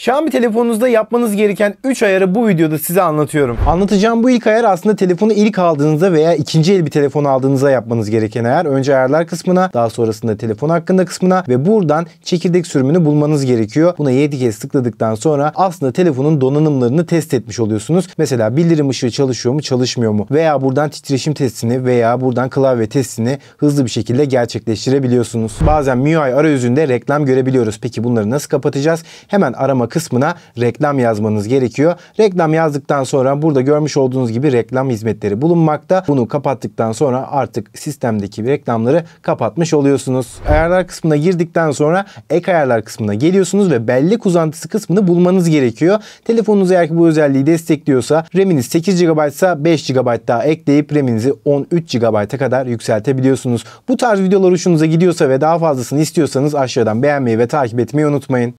Xiaomi telefonunuzda yapmanız gereken 3 ayarı bu videoda size anlatıyorum. Anlatacağım bu ilk ayar aslında telefonu ilk aldığınızda veya ikinci el bir telefon aldığınızda yapmanız gereken ayar. Önce ayarlar kısmına, daha sonrasında telefon hakkında kısmına ve buradan çekirdek sürümünü bulmanız gerekiyor. Buna 7 kez tıkladıktan sonra aslında telefonun donanımlarını test etmiş oluyorsunuz. Mesela bildirim ışığı çalışıyor mu, çalışmıyor mu? Veya buradan titreşim testini veya buradan klavye testini hızlı bir şekilde gerçekleştirebiliyorsunuz. Bazen MIUI arayüzünde reklam görebiliyoruz. Peki bunları nasıl kapatacağız? Hemen arama kısmına reklam yazmanız gerekiyor. Reklam yazdıktan sonra burada görmüş olduğunuz gibi reklam hizmetleri bulunmakta. Bunu kapattıktan sonra artık sistemdeki reklamları kapatmış oluyorsunuz. Ayarlar kısmına girdikten sonra ek ayarlar kısmına geliyorsunuz ve bellek uzantısı kısmını bulmanız gerekiyor. Telefonunuz eğer ki bu özelliği destekliyorsa RAM'iniz 8 GB ise 5 GB daha ekleyip RAM'inizi 13 GB'a kadar yükseltebiliyorsunuz. Bu tarz videolar hoşunuza gidiyorsa ve daha fazlasını istiyorsanız aşağıdan beğenmeyi ve takip etmeyi unutmayın.